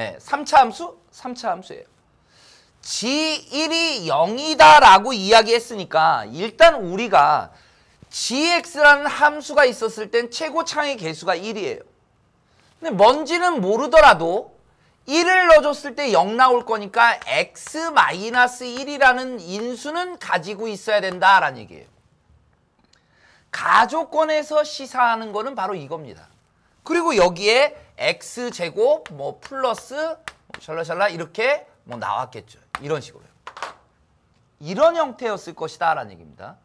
네, 예, 3차 함수? 3차 함수예요. G1이 0이다라고 이야기했으니까 일단 우리가 gx라는 함수가 있었을 땐 최고 창의 개수가 1이에요. 근데 뭔지는 모르더라도 1을 넣어줬을 때 0 나올 거니까 x-1이라는 인수는 가지고 있어야 된다라는 얘기예요. 가조건에서 시사하는 거는 바로 이겁니다. 그리고 여기에 x제곱 뭐 플러스 샬라샬라 뭐 이렇게 뭐 나왔겠죠. 이런 식으로요. 이런 형태였을 것이다 라는 얘기입니다.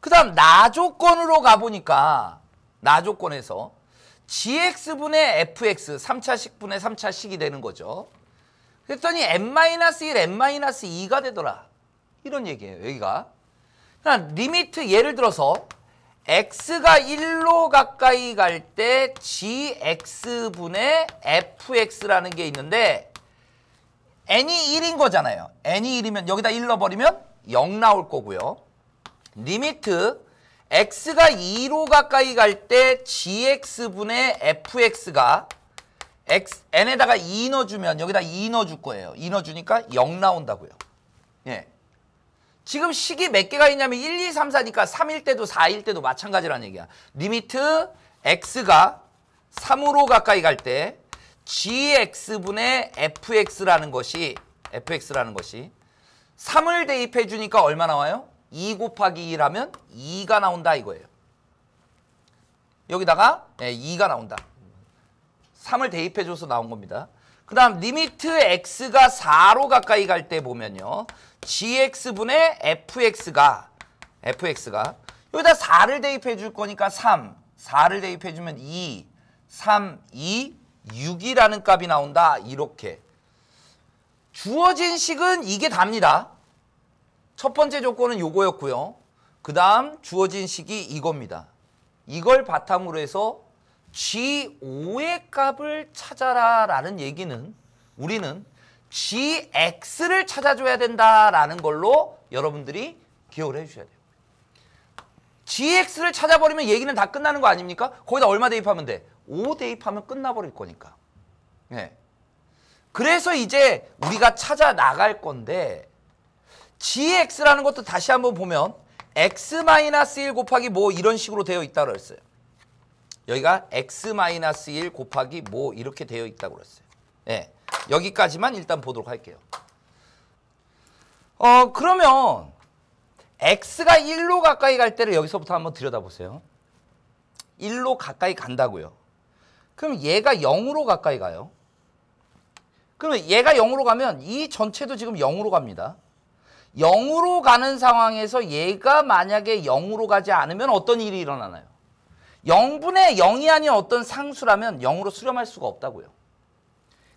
그 다음 나조건으로 가보니까 나조건에서 gx분의 fx 3차식분의 3차식이 되는 거죠. 그랬더니 n-1, n-2가 되더라. 이런 얘기예요. 여기가. 그러니까 리미트 예를 들어서 x가 1로 가까이 갈 때 gx분의 fx라는 게 있는데 n이 1인 거잖아요. n이 1이면 여기다 1 넣어버리면 0 나올 거고요. 리미트 x가 2로 가까이 갈 때 gx분의 fx가 x, n에다가 2 넣어주면 여기다 2 넣어줄 거예요. 2 넣어주니까 0 나온다고요. 예. 지금 식이 몇 개가 있냐면 1, 2, 3, 4니까 3일 때도 4일 때도 마찬가지라는 얘기야. 리미트 x가 3으로 가까이 갈 때 gx분의 fx라는 것이 fx라는 것이 3을 대입해 주니까 얼마 나와요? 2 곱하기 2라면 2가 나온다 이거예요. 여기다가 네, 예, 2가 나온다. 3을 대입해 줘서 나온 겁니다. 그 다음 리미트 x가 4로 가까이 갈 때 보면요. gx분의 fx가 fx가 여기다 4를 대입해 줄 거니까 3, 4를 대입해 주면 2, 3, 2, 6이라는 값이 나온다. 이렇게. 주어진 식은 이게 답니다. 첫 번째 조건은 요거였고요. 그 다음 주어진 식이 이겁니다. 이걸 바탕으로 해서 G5의 값을 찾아라 라는 얘기는 우리는 GX를 찾아줘야 된다라는 걸로 여러분들이 기억을 해주셔야 돼요. GX를 찾아버리면 얘기는 다 끝나는 거 아닙니까? 거기다 얼마 대입하면 돼? 5 대입하면 끝나버릴 거니까. 네. 그래서 이제 우리가 찾아 나갈 건데 GX라는 것도 다시 한번 보면 X-1 곱하기 뭐 이런 식으로 되어 있다고 그랬어요. 여기가 x-1 곱하기 뭐 이렇게 되어 있다고 그랬어요. 예. 여기까지만 일단 보도록 할게요. 어, 그러면 x가 1로 가까이 갈 때를 여기서부터 한번 들여다보세요. 1로 가까이 간다고요. 그럼 얘가 0으로 가까이 가요. 그러면 얘가 0으로 가면 이 전체도 지금 0으로 갑니다. 0으로 가는 상황에서 얘가 만약에 0으로 가지 않으면 어떤 일이 일어나나요? 0분의 0이 아닌 어떤 상수라면 0으로 수렴할 수가 없다고요.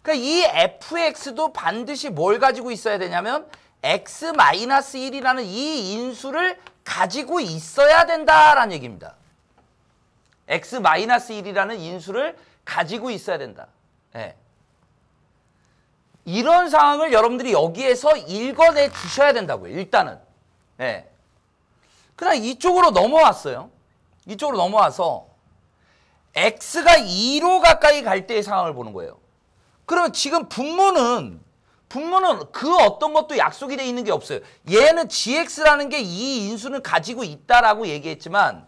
그러니까 이 fx도 반드시 뭘 가지고 있어야 되냐면 x-1이라는 이 인수를 가지고 있어야 된다라는 얘기입니다. x-1이라는 인수를 가지고 있어야 된다. 네. 이런 상황을 여러분들이 여기에서 읽어내 주셔야 된다고요. 일단은. 네. 예. 그냥 이쪽으로 넘어왔어요. 이쪽으로 넘어와서 x가 2로 가까이 갈 때의 상황을 보는 거예요. 그러면 지금 분모는 분모는 그 어떤 것도 약속이 돼 있는 게 없어요. 얘는 gx라는 게 이 인수는 가지고 있다라고 얘기했지만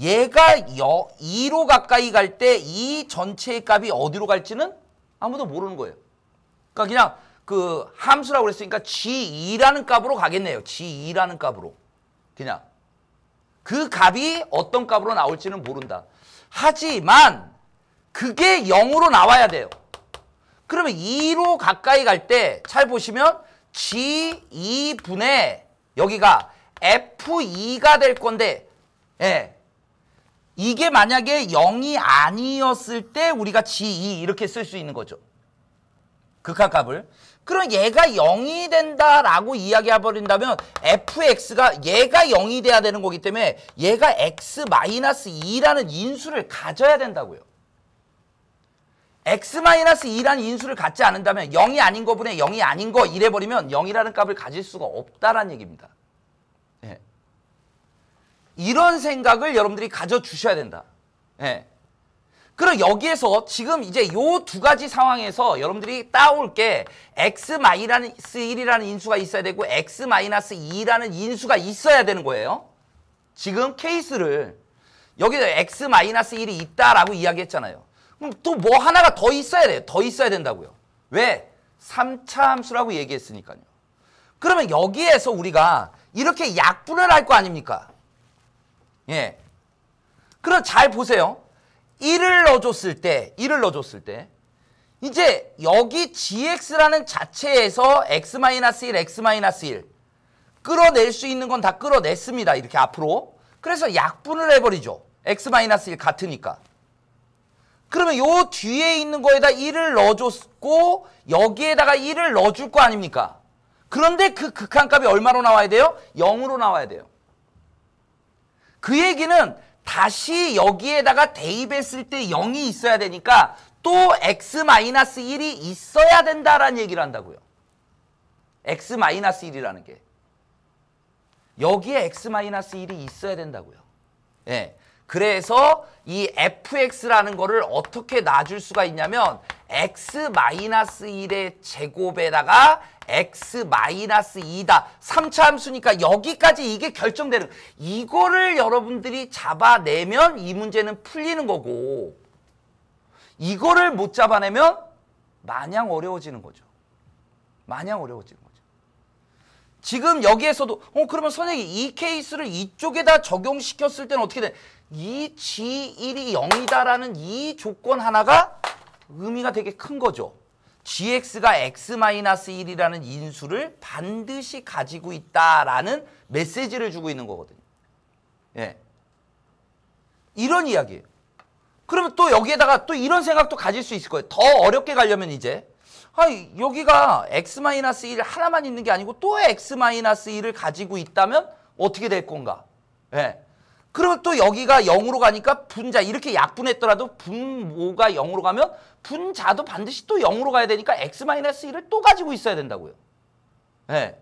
얘가 2로 가까이 갈 때 이 전체의 값이 어디로 갈지는 아무도 모르는 거예요. 그러니까 그냥 그 함수라고 그랬으니까 g2라는 값으로 가겠네요. g2라는 값으로. 그냥. 그 값이 어떤 값으로 나올지는 모른다. 하지만 그게 0으로 나와야 돼요. 그러면 2로 가까이 갈 때 잘 보시면 G2분의 여기가 F2가 될 건데 예. 이게 만약에 0이 아니었을 때 우리가 G2 이렇게 쓸 수 있는 거죠. 극한값을. 그럼 얘가 0이 된다라고 이야기해버린다면 fx가 얘가 0이 돼야 되는 거기 때문에 얘가 x-2라는 인수를 가져야 된다고요. x-2라는 인수를 갖지 않는다면 0이 아닌 거분의 0이 아닌 거 이래버리면 0이라는 값을 가질 수가 없다라는 얘기입니다. 예. 이런 생각을 여러분들이 가져주셔야 된다. 예. 그럼 여기에서 지금 이제 요 두 가지 상황에서 여러분들이 따올 게 x 마이너스 1이라는 인수가 있어야 되고 x 마이너스 2라는 인수가 있어야 되는 거예요. 지금 케이스를 여기서 x 마이너스 1이 있다라고 이야기했잖아요. 그럼 또 뭐 하나가 더 있어야 돼요. 더 있어야 된다고요. 왜? 3차 함수라고 얘기했으니까요. 그러면 여기에서 우리가 이렇게 약분을 할 거 아닙니까? 예. 그럼 잘 보세요. 1을 넣어줬을 때 1을 넣어줬을 때 이제 여기 gx라는 자체에서 x-1, x-1 끌어낼 수 있는 건 다 끌어냈습니다. 이렇게 앞으로. 그래서 약분을 해버리죠. x-1 같으니까. 그러면 요 뒤에 있는 거에다 1을 넣어줬고 여기에다가 1을 넣어줄 거 아닙니까? 그런데 그 극한값이 얼마로 나와야 돼요? 0으로 나와야 돼요. 그 얘기는 다시 여기에다가 대입했을 때 0이 있어야 되니까 또 x-1이 있어야 된다라는 얘기를 한다고요. x-1이라는 게. 여기에 x-1이 있어야 된다고요. 예. 네. 그래서 이 fx라는 거를 어떻게 놔줄 수가 있냐면 x-1의 제곱에다가 x 2다. 3차 함수니까 여기까지 이게 결정되는 이거를 여러분들이 잡아내면 이 문제는 풀리는 거고 이거를 못 잡아내면 마냥 어려워지는 거죠. 마냥 어려워지는 거죠. 지금 여기에서도 어 그러면 선생님 이 케이스를 이쪽에다 적용시켰을 때는 어떻게 돼? 이 G1이 0이다라는 이 조건 하나가 의미가 되게 큰 거죠. gx가 x-1이라는 인수를 반드시 가지고 있다라는 메시지를 주고 있는 거거든요. 예. 이런 이야기예요. 그러면 또 여기에다가 또 이런 생각도 가질 수 있을 거예요. 더 어렵게 가려면 이제 아 여기가 x-1 하나만 있는 게 아니고 또 x-1을 가지고 있다면 어떻게 될 건가? 예. 그러면 또 여기가 0으로 가니까 분자 이렇게 약분했더라도 분모가 0으로 가면 분자도 반드시 또 0으로 가야 되니까 x-1을 또 가지고 있어야 된다고요. 네.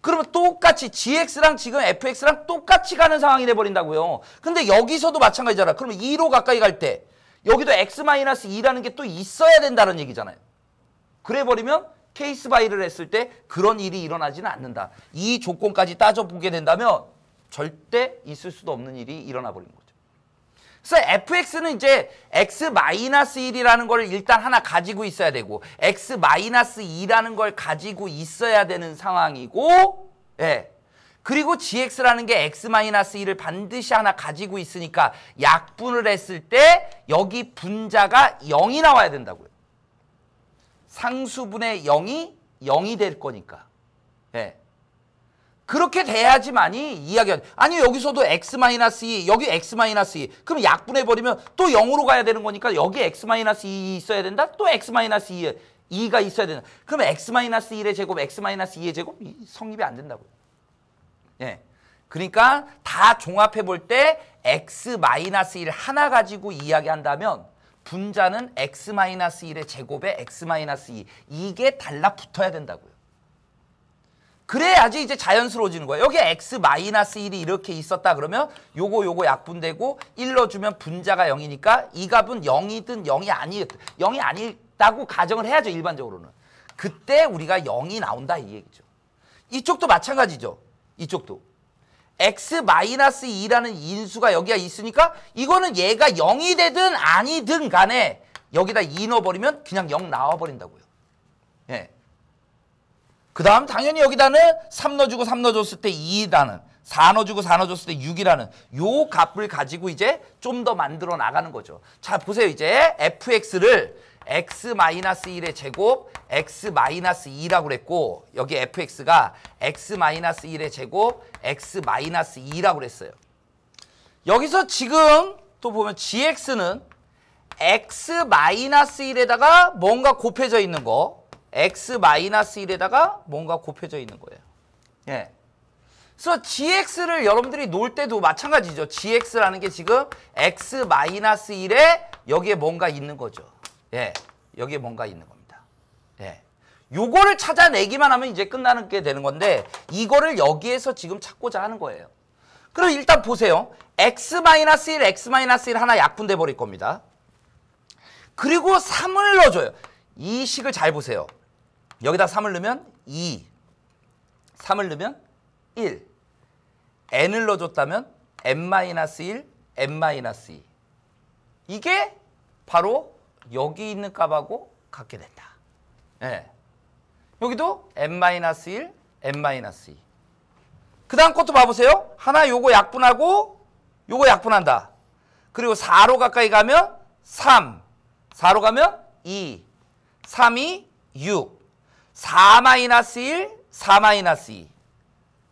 그러면 똑같이 gx랑 지금 fx랑 똑같이 가는 상황이 돼버린다고요. 근데 여기서도 마찬가지잖아. 그러면 2로 가까이 갈 때 여기도 x-2라는 게 또 있어야 된다는 얘기잖아요. 그래버리면 케이스 바이를 했을 때 그런 일이 일어나지는 않는다. 이 조건까지 따져보게 된다면 절대 있을 수도 없는 일이 일어나 버린 거죠. 그래서 fx는 이제 x-1이라는 걸 일단 하나 가지고 있어야 되고 x-2라는 걸 가지고 있어야 되는 상황이고 예. 그리고 gx라는 게 x-1을 반드시 하나 가지고 있으니까 약분을 했을 때 여기 분자가 0이 나와야 된다고요. 상수분의 0이 0이 될 거니까. 예. 그렇게 돼야지만이 이야기가 아니 여기서도 x-2 e, 여기 x-2 e. 그럼 약분해 버리면 또 0으로 가야 되는 거니까 여기 x-2 e 있어야 된다. 또 x-2 2가 있어야 된다. 그럼 x-1의 제곱 x-2의 제곱 성립이 안 된다고요. 예. 그러니까 다 종합해 볼 때 x-1 하나 가지고 이야기한다면 분자는 x-1의 제곱에 x-2 이게 달라붙어야 된다고요. 그래야지 이제 자연스러워지는 거예요. 여기 x 마이너스 1이 이렇게 있었다 그러면 요거 요거 약분되고 1로 주면 분자가 0이니까 이 값은 0이든 0이 아니 0이 아니다고 가정을 해야죠. 일반적으로는. 그때 우리가 0이 나온다 이 얘기죠. 이쪽도 마찬가지죠. 이쪽도. x 마이너스 2라는 인수가 여기가 있으니까 이거는 얘가 0이 되든 아니든 간에 여기다 2 넣어버리면 그냥 0 나와버린다고요. 예. 그 다음 당연히 여기다는 3 넣어주고 3 넣어줬을 때 2라는 4 넣어주고 4 넣어줬을 때 6이라는 요 값을 가지고 이제 좀 더 만들어 나가는 거죠. 자 보세요 이제 fx를 x-1의 제곱 x-2라고 그랬고 여기 fx가 x-1의 제곱 x-2라고 그랬어요. 여기서 지금 또 보면 gx는 x-1에다가 뭔가 곱해져 있는 거 x-1에다가 뭔가 곱혀져 있는 거예요. 예. 그래서 gx를 여러분들이 놓을 때도 마찬가지죠. gx라는 게 지금 x-1에 여기에 뭔가 있는 거죠. 예. 여기에 뭔가 있는 겁니다. 예. 요거를 찾아내기만 하면 이제 끝나는 게 되는 건데 이거를 여기에서 지금 찾고자 하는 거예요. 그럼 일단 보세요. x-1, x-1 하나 약분돼 버릴 겁니다. 그리고 3을 넣어줘요. 이 식을 잘 보세요. 여기다 3을 넣으면 2, 3을 넣으면 1, n을 넣어줬다면 n-1, n-2. 이게 바로 여기 있는 값하고 같게 된다. 예. 여기도 n-1, n-2. 그 다음 것도 봐보세요. 하나 요거 약분하고 요거 약분한다. 그리고 4로 가까이 가면 3, 4로 가면 2, 3이 6, 4-1, 4-2.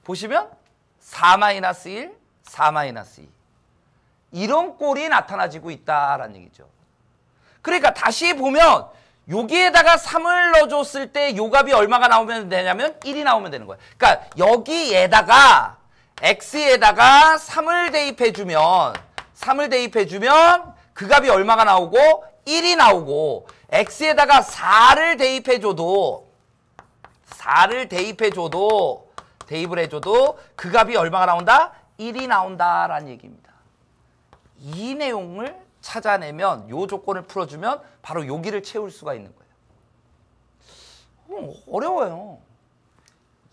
보시면 4-1, 4-2. 이런 꼴이 나타나지고 있다라는 얘기죠. 그러니까 다시 보면 여기에다가 3을 넣어줬을 때 요값이 얼마가 나오면 되냐면 1이 나오면 되는 거예요. 그러니까 여기에다가 x에다가 3을 대입해주면 3을 대입해주면 그 값이 얼마가 나오고 1이 나오고 x에다가 4를 대입해줘도 4를 대입해줘도 대입을 해줘도 그 값이 얼마가 나온다? 1이 나온다라는 얘기입니다. 이 내용을 찾아내면 요 조건을 풀어주면 바로 여기를 채울 수가 있는 거예요. 어려워요.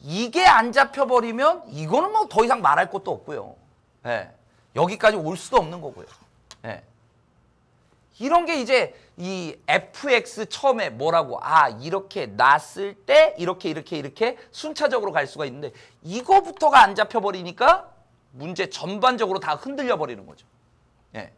이게 안 잡혀버리면 이거는 뭐 더 이상 말할 것도 없고요. 예. 여기까지 올 수도 없는 거고요. 예. 이런 게 이제 이 fx 처음에 뭐라고 아 이렇게 났을 때 이렇게 이렇게 이렇게 순차적으로 갈 수가 있는데 이거부터가 안 잡혀버리니까 문제 전반적으로 다 흔들려 버리는 거죠. 예.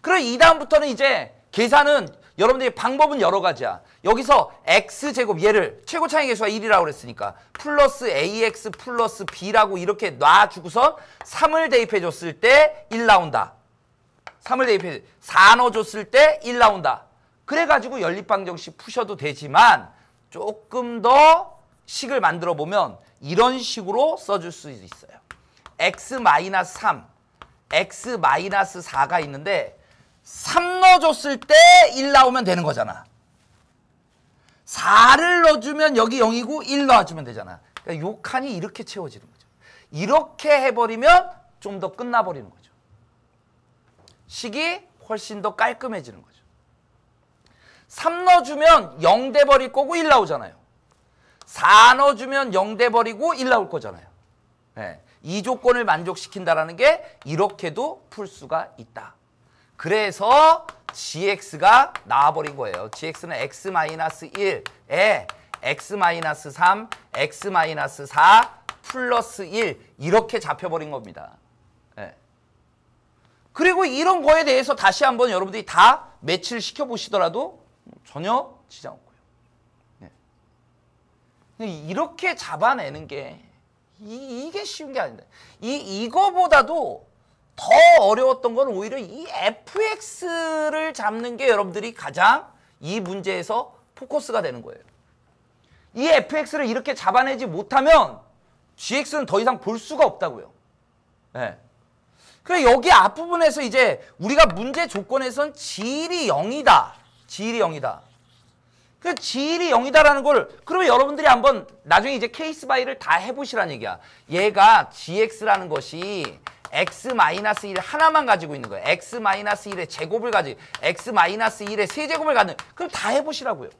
그럼 이 다음부터는 이제 계산은 여러분들이 방법은 여러 가지야. 여기서 x제곱 얘를 최고 차이 계수가 1이라고 그랬으니까 플러스 ax 플러스 b라고 이렇게 놔주고서 3을 대입해 줬을 때 1 나온다. 3을 대입해 4 넣어줬을 때 1 나온다. 그래가지고 연립방정식 푸셔도 되지만 조금 더 식을 만들어 보면 이런 식으로 써줄 수 있어요. x-3, x-4가 있는데 3 넣어줬을 때 1 나오면 되는 거잖아. 4를 넣어주면 여기 0이고 1 넣어주면 되잖아. 그러니까 요 칸이 이렇게 채워지는 거죠. 이렇게 해버리면 좀 더 끝나버리는 거죠. 식이 훨씬 더 깔끔해지는 거죠. 3 넣어주면 0 돼버릴 거고 1 나오잖아요. 4 넣어주면 0 돼버리고 1 나올 거잖아요. 네. 이 조건을 만족시킨다라게 이렇게도 풀 수가 있다. 그래서 gx가 나와버린 거예요. gx는 x-1에 x-3, x-4 플러스 1 이렇게 잡혀버린 겁니다. 그리고 이런 거에 대해서 다시 한번 여러분들이 다 매치를 시켜보시더라도 전혀 지장 없고요. 네. 이렇게 잡아내는 게 이, 게 쉬운 게 아닌데 이, 이거보다도 더 어려웠던 건 오히려 이 FX를 잡는 게 여러분들이 가장 이 문제에서 포커스가 되는 거예요. 이 FX를 이렇게 잡아내지 못하면 GX는 더 이상 볼 수가 없다고요. 네. 그래 여기 앞부분에서 이제 우리가 문제 조건에선 질이 0이다. 질이 0이다. 그 질이 0이다라는 걸 그러면 여러분들이 한번 나중에 이제 케이스 바이를 다 해보시라는 얘기야. 얘가 gx라는 것이 x-1 하나만 가지고 있는 거예요. x-1의 제곱을 가지고 x-1의 세제곱을 가는 그럼 다 해보시라고요.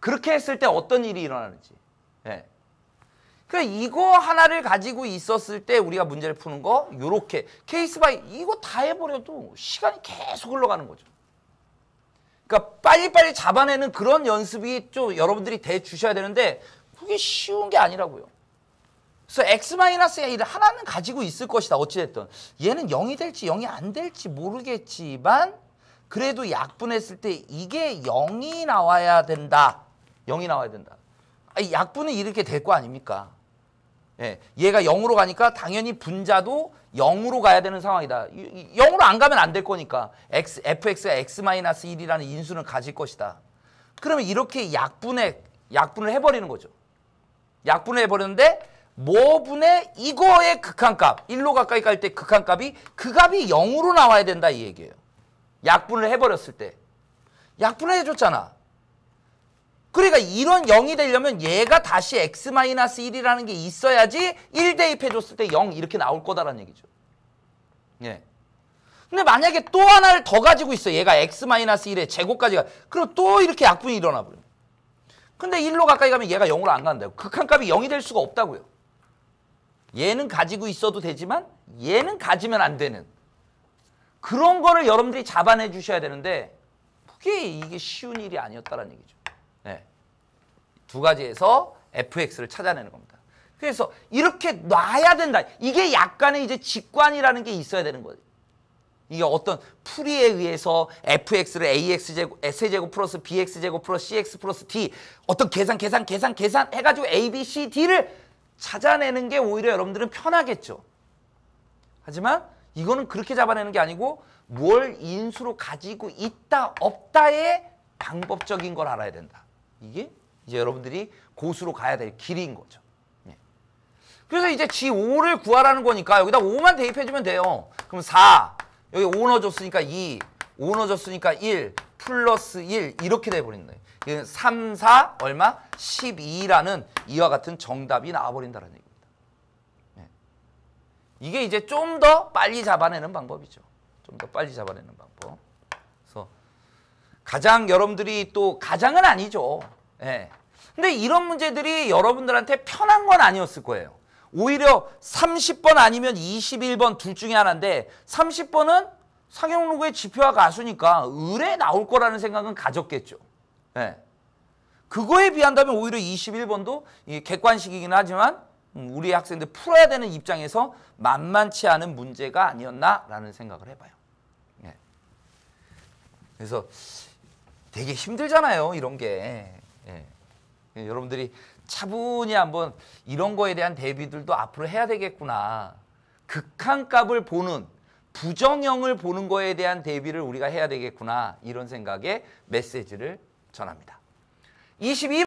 그렇게 했을 때 어떤 일이 일어나는지. 그래 이거 하나를 가지고 있었을 때 우리가 문제를 푸는 거 요렇게 케이스 바이 이거 다 해버려도 시간이 계속 흘러가는 거죠. 그러니까 빨리빨리 잡아내는 그런 연습이 좀 여러분들이 대 주셔야 되는데 그게 쉬운 게 아니라고요. 그래서 x-1을 하나는 가지고 있을 것이다. 어찌됐든 얘는 0이 될지 0이 안 될지 모르겠지만 그래도 약분했을 때 이게 0이 나와야 된다. 0이 나와야 된다. 아, 약분은 이렇게 될 거 아닙니까? 예, 얘가 0으로 가니까 당연히 분자도 0으로 가야 되는 상황이다. 0으로 안 가면 안 될 거니까 x, fx가 x-1이라는 인수는 가질 것이다. 그러면 이렇게 약분에 약분을 해버리는 거죠. 약분을 해버렸는데 모분의 이거의 극한값 1로 가까이 갈 때 극한값이 그 값이 0으로 나와야 된다 이 얘기예요. 약분을 해버렸을 때. 약분을 해줬잖아. 그러니까 이런 0이 되려면 얘가 다시 x-1이라는 게 있어야지 1 대입해줬을 때 0 이렇게 나올 거다라는 얘기죠. 예. 근데 만약에 또 하나를 더 가지고 있어. 얘가 x-1의 제곱까지가. 그럼 또 이렇게 약분이 일어나 버려요. 근데 1로 가까이 가면 얘가 0으로 안 간다고. 극한값이 0이 될 수가 없다고요. 얘는 가지고 있어도 되지만 얘는 가지면 안 되는 그런 거를 여러분들이 잡아내 주셔야 되는데 그게 이게 쉬운 일이 아니었다라는 얘기죠. 두 가지에서 fx를 찾아내는 겁니다. 그래서 이렇게 놔야 된다. 이게 약간의 이제 직관이라는 게 있어야 되는 거예요. 이게 어떤 풀이에 의해서 fx를 ax제곱, s제곱 플러스 bx제곱 플러스 cx 플러스 d 어떤 계산, 계산, 계산, 계산 해가지고 a, b, c, d를 찾아내는 게 오히려 여러분들은 편하겠죠. 하지만 이거는 그렇게 잡아내는 게 아니고 뭘 인수로 가지고 있다, 없다의 방법적인 걸 알아야 된다. 이게 이제 여러분들이 고수로 가야 될 길인 거죠. 예. 그래서 이제 G5를 구하라는 거니까 여기다 5만 대입해주면 돼요. 그럼 4, 여기 오너 줬으니까 2, 오너 줬으니까 1, 플러스 1 이렇게 돼버린다. 3, 4 얼마? 12라는 이와 같은 정답이 나와버린다는 얘기입니다. 네. 이게 이제 좀 더 빨리 잡아내는 방법이죠. 좀 더 빨리 잡아내는 방법. 그래서 가장 여러분들이 또 가장은 아니죠. 네. 근데 이런 문제들이 여러분들한테 편한 건 아니었을 거예요. 오히려 30번 아니면 21번 둘 중에 하나인데 30번은 상영로그의 지표와 가수니까 을에 나올 거라는 생각은 가졌겠죠. 네. 그거에 비한다면 오히려 21번도 객관식이긴 하지만 음, 우리 학생들 풀어야 되는 입장에서 만만치 않은 문제가 아니었나라는 생각을 해봐요. 네. 그래서 되게 힘들잖아요. 이런 게. 네. 예, 여러분들이 차분히 한번 이런 거에 대한 대비들도 앞으로 해야 되겠구나. 극한값을 보는 부정형을 보는 거에 대한 대비를 우리가 해야 되겠구나 이런 생각에 메시지를 전합니다. 22